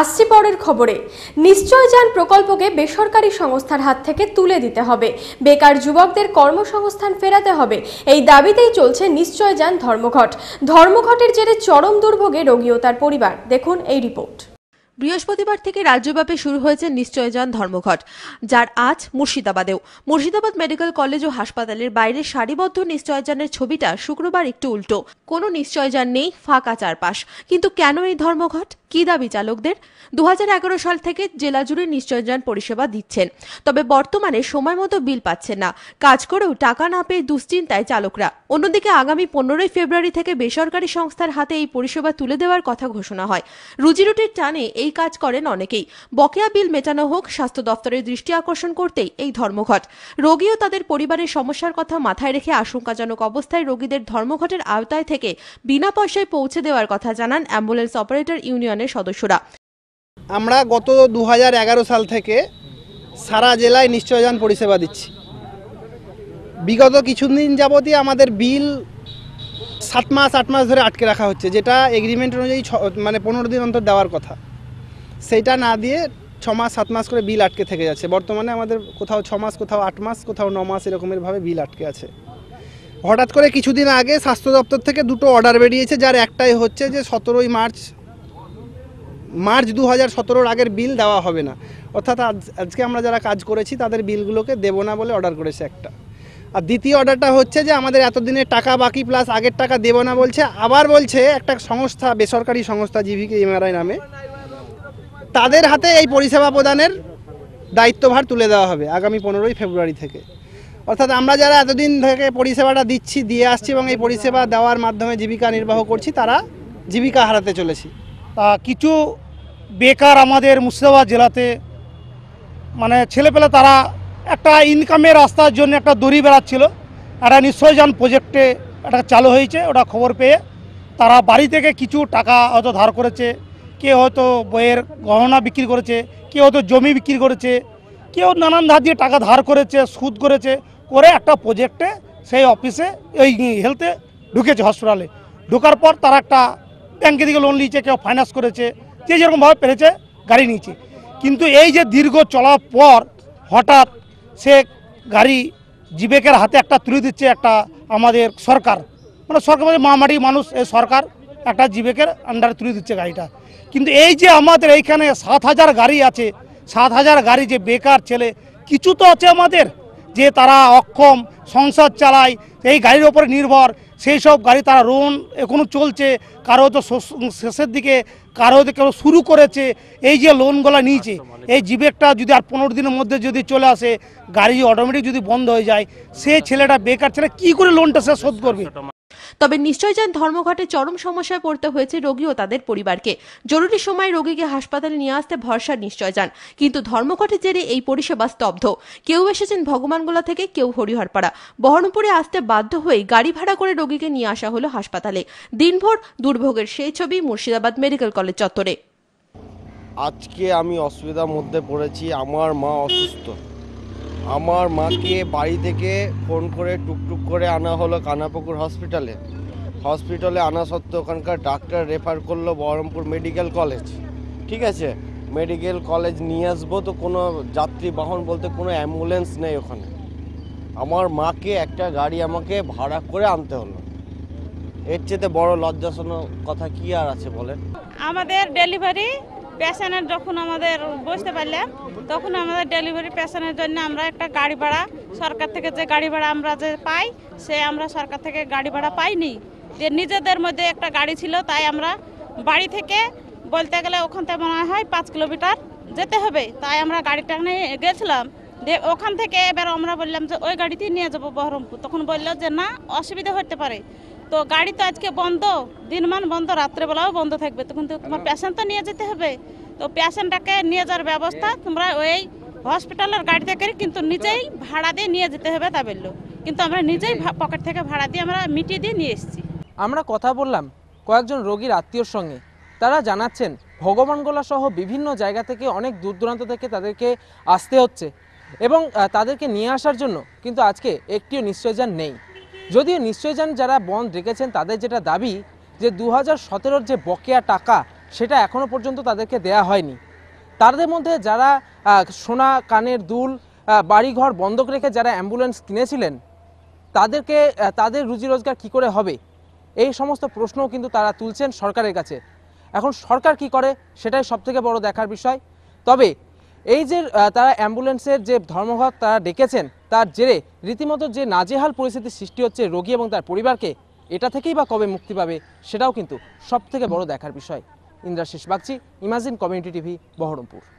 আসছি পরের খবরে নিশ্চয় যান প্রকল্পকে বেসরকারি সংস্থার হাত থেকে তুলে দিতে হবে বেকার যুবকদের কর্মসংস্থান ফেরাতে হবে এই দাবিতেই চলছে নিশ্চয় যান ধর্মঘট ধর্মঘটের জেরে চরম দুর্ভোগে রোগী ও তার পরিবার দেখুন এই রিপোর্ট বৃহস্পতিবার থেকে রাজ্যব্যাপী শুরু হয়েছে নিশ্চয় যান ধর্মঘট যার আজ মুর্শিদাবাদেও মুর্শিদাবাদ মেডিকেল কলেজ ও হাসপাতালের বাইরে সারিবদ্ধ নিশ্চয় যানের ছবিটা শুক্রবার একটু উল্টো কোনো নিশ্চয় যান নেই ফাঁকা চারপাশ কিন্তু কেন এই ধর্মঘট কি দাবি চালকদের দু সাল থেকে জেলা জুড়ে নিশ্চয়জন পরিষেবা দিচ্ছেন তবে বর্তমানে সময় মতো বিল পাচ্ছেন না কাজ করেও টাকা না পেয়ে দুশ্চিন্তায় চালকরা অন্যদিকে আগামী পনেরোই ফেব্রুয়ারি থেকে বেসরকারি সংস্থার হাতে এই পরিষেবা তুলে দেওয়ার কথা ঘোষণা হয় রুজিরুটির টানে এই কাজ করেন অনেকেই বকেয়া বিল মেটানো হোক স্বাস্থ্য দফতরের দৃষ্টি আকর্ষণ করতেই এই ধর্মঘট রোগী ও তাদের পরিবারের সমস্যার কথা মাথায় রেখে আশঙ্কাজনক অবস্থায় রোগীদের ধর্মঘটের আওতায় থেকে বিনা পয়সায় পৌঁছে দেওয়ার কথা জানান অ্যাম্বুলেন্স অপারেটর ইউনিয়ন প্রতিষ্ঠানের সদস্যরা আমরা গত দু সাল থেকে সারা জেলায় নিশ্চয়যান পরিষেবা দিচ্ছি বিগত কিছুদিন যাবতই আমাদের বিল সাত মাস আট মাস ধরে আটকে রাখা হচ্ছে যেটা এগ্রিমেন্ট অনুযায়ী মানে পনেরো দিন অন্তর দেওয়ার কথা সেটা না দিয়ে ছ মাস সাত মাস করে বিল আটকে থেকে যাচ্ছে বর্তমানে আমাদের কোথাও ছ মাস কোথাও আট মাস কোথাও ন মাস এরকমেরভাবে বিল আটকে আছে হঠাৎ করে কিছুদিন আগে স্বাস্থ্য দপ্তর থেকে দুটো অর্ডার বেরিয়েছে যার একটাই হচ্ছে যে সতেরোই মার্চ মার্চ দু হাজার সতেরোর আগের বিল দেওয়া হবে না অর্থাৎ আজ আজকে আমরা যারা কাজ করেছি তাদের বিলগুলোকে দেবো না বলে অর্ডার করেছে একটা আর দ্বিতীয় অর্ডারটা হচ্ছে যে আমাদের এতদিনের টাকা বাকি প্লাস আগের টাকা দেবো না বলছে আবার বলছে একটা সংস্থা বেসরকারি সংস্থা জিভিকে এমআরআই নামে তাদের হাতে এই পরিষেবা প্রদানের দায়িত্বভার তুলে দেওয়া হবে আগামী পনেরোই ফেব্রুয়ারি থেকে অর্থাৎ আমরা যারা এতদিন থেকে পরিষেবাটা দিচ্ছি দিয়ে আসছি এবং এই পরিষেবা দেওয়ার মাধ্যমে জীবিকা নির্বাহ করছি তারা জীবিকা হারাতে চলেছি তা কিছু বেকার আমাদের মুর্শিদাবাদ জেলাতে মানে ছেলেপেলে তারা একটা ইনকামের রাস্তার জন্য একটা দড়ি বেড়াচ্ছিল একটা নিশ্চয়যান প্রজেক্টে একটা চালু হয়েছে ওটা খবর পেয়ে তারা বাড়ি থেকে কিছু টাকা হয়তো ধার করেছে কে হয়তো বইয়ের গহনা বিক্রি করেছে কেউ হয়তো জমি বিক্রি করেছে কেউ নানান ধার দিয়ে টাকা ধার করেছে সুদ করেছে করে একটা প্রজেক্টে সেই অফিসে ওই হেলথে ঢুকেছে হসপিটালে ঢোকার পর তারা একটা ব্যাংকে থেকে লোন নিয়েছে কেউ ফাইন্যান্স করেছে যে যেরকমভাবে পেরেছে গাড়ি নিয়েছে কিন্তু এই যে দীর্ঘ চলার পর হঠাৎ সে গাড়ি জীবেকের হাতে একটা তুলে দিচ্ছে একটা আমাদের সরকার মানে সরকার মানে মহামারী মানুষ এই সরকার একটা জীবেকের আন্ডারে তুলে দিচ্ছে গাড়িটা কিন্তু এই যে আমাদের এইখানে সাত হাজার গাড়ি আছে সাত হাজার গাড়ি যে বেকার ছেলে কিছু তো আছে আমাদের যে তারা অক্ষম সংসার চালায় এই গাড়ির ওপরে নির্ভর সেই সব গাড়ি তারা রোন এখনও চলছে কারো তো শেষের দিকে কারো হয়তো কেউ শুরু করেছে এই যে লোনগুলো নিয়েছে এই জীবেকটা যদি আর পনেরো দিনের মধ্যে যদি চলে আসে গাড়ি অটোমেটিক যদি বন্ধ হয়ে যায় সে ছেলেটা বেকার ছেলে কি করে লোনটা সে শোধ করবে তবে নিশ্চয় যান ধর্মঘটে চরম সমস্যায় পড়তে হয়েছে রোগী ও তাদের পরিবারকে জরুরি সময় রোগীকে হাসপাতালে নিয়ে আসতে ভরসা নিশ্চয় যান কিন্তু ধর্মঘটের জেরে এই পরিষেবা স্তব্ধ কেউ এসেছেন ভগবানগোলা থেকে কেউ হরিহরপাড়া বহরমপুরে আসতে বাধ্য হয়ে গাড়ি ভাড়া করে রোগীকে নিয়ে আসা হলো হাসপাতালে দিনভর দুর্ভোগের সেই ছবি মুর্শিদাবাদ মেডিকেল কলেজ চত্বরে আজকে আমি অসুবিধার মধ্যে পড়েছি আমার মা অসুস্থ আমার মাকে বাড়ি থেকে ফোন করে টুকটুক করে আনা হলো কানাপুকুর হসপিটালে হসপিটালে আনা সত্ত্বেও ওখানকার ডাক্তার রেফার করলো বহরমপুর মেডিকেল কলেজ ঠিক আছে মেডিকেল কলেজ নিয়ে আসবো তো কোনো যাত্রী বাহন বলতে কোনো অ্যাম্বুলেন্স নেই ওখানে আমার মাকে একটা গাড়ি আমাকে ভাড়া করে আনতে হলো এর চেয়ে বড় লজ্জাসনক কথা কি আর আছে বলেন আমাদের ডেলিভারি পেশেন্টের যখন আমাদের বসতে পারলাম তখন আমাদের ডেলিভারি পেশেন্টের জন্য আমরা একটা গাড়ি ভাড়া সরকার থেকে যে গাড়ি ভাড়া আমরা যে পাই সে আমরা সরকার থেকে গাড়ি ভাড়া পাইনি যে নিজেদের মধ্যে একটা গাড়ি ছিল তাই আমরা বাড়ি থেকে বলতে গেলে ওখান থেকে মনে হয় পাঁচ কিলোমিটার যেতে হবে তাই আমরা গাড়িটা নিয়ে গেছিলাম যে ওখান থেকে এবার আমরা বললাম যে ওই গাড়িতেই নিয়ে যাবো বহরমপুর তখন বললো যে না অসুবিধা হতে পারে তো গাড়ি তো আজকে বন্ধ দিনমান বন্ধ রাত্রেবেলাও বন্ধ থাকবে তো কিন্তু তোমার পেশেন্ট তো নিয়ে যেতে হবে তো পেশেন্টটাকে নিয়ে যাওয়ার ব্যবস্থা তোমরা ওই হসপিটালের গাড়িতে করে কিন্তু নিজেই ভাড়া দিয়ে নিয়ে যেতে হবে তা বললো কিন্তু আমরা নিজেই পকেট থেকে ভাড়া দিয়ে আমরা মিটিয়ে দিয়ে নিয়ে এসেছি আমরা কথা বললাম কয়েকজন রোগীর আত্মীয়র সঙ্গে তারা জানাচ্ছেন ভগবানগোলা সহ বিভিন্ন জায়গা থেকে অনেক দূর দূরান্ত থেকে তাদেরকে আসতে হচ্ছে এবং তাদেরকে নিয়ে আসার জন্য কিন্তু আজকে একটিও নিশ্চয় যান নেই যদিও যান যারা বন রেখেছেন তাদের যেটা দাবি যে দু হাজার যে বকেয়া টাকা সেটা এখনও পর্যন্ত তাদেরকে দেয়া হয়নি তাদের মধ্যে যারা সোনা কানের দুল বাড়িঘর বন্ধক রেখে যারা অ্যাম্বুলেন্স কিনেছিলেন তাদেরকে তাদের রুজি রোজগার কী করে হবে এই সমস্ত প্রশ্নও কিন্তু তারা তুলছেন সরকারের কাছে এখন সরকার কি করে সেটাই সবথেকে বড় দেখার বিষয় তবে এই যে তারা অ্যাম্বুলেন্সের যে ধর্মঘট তারা ডেকেছেন তার জেরে রীতিমতো যে নাজেহাল পরিস্থিতির সৃষ্টি হচ্ছে রোগী এবং তার পরিবারকে এটা থেকেই বা কবে মুক্তি পাবে সেটাও কিন্তু সব থেকে বড় দেখার বিষয় Indrashis Bagchi Imagine Community TV Baharampur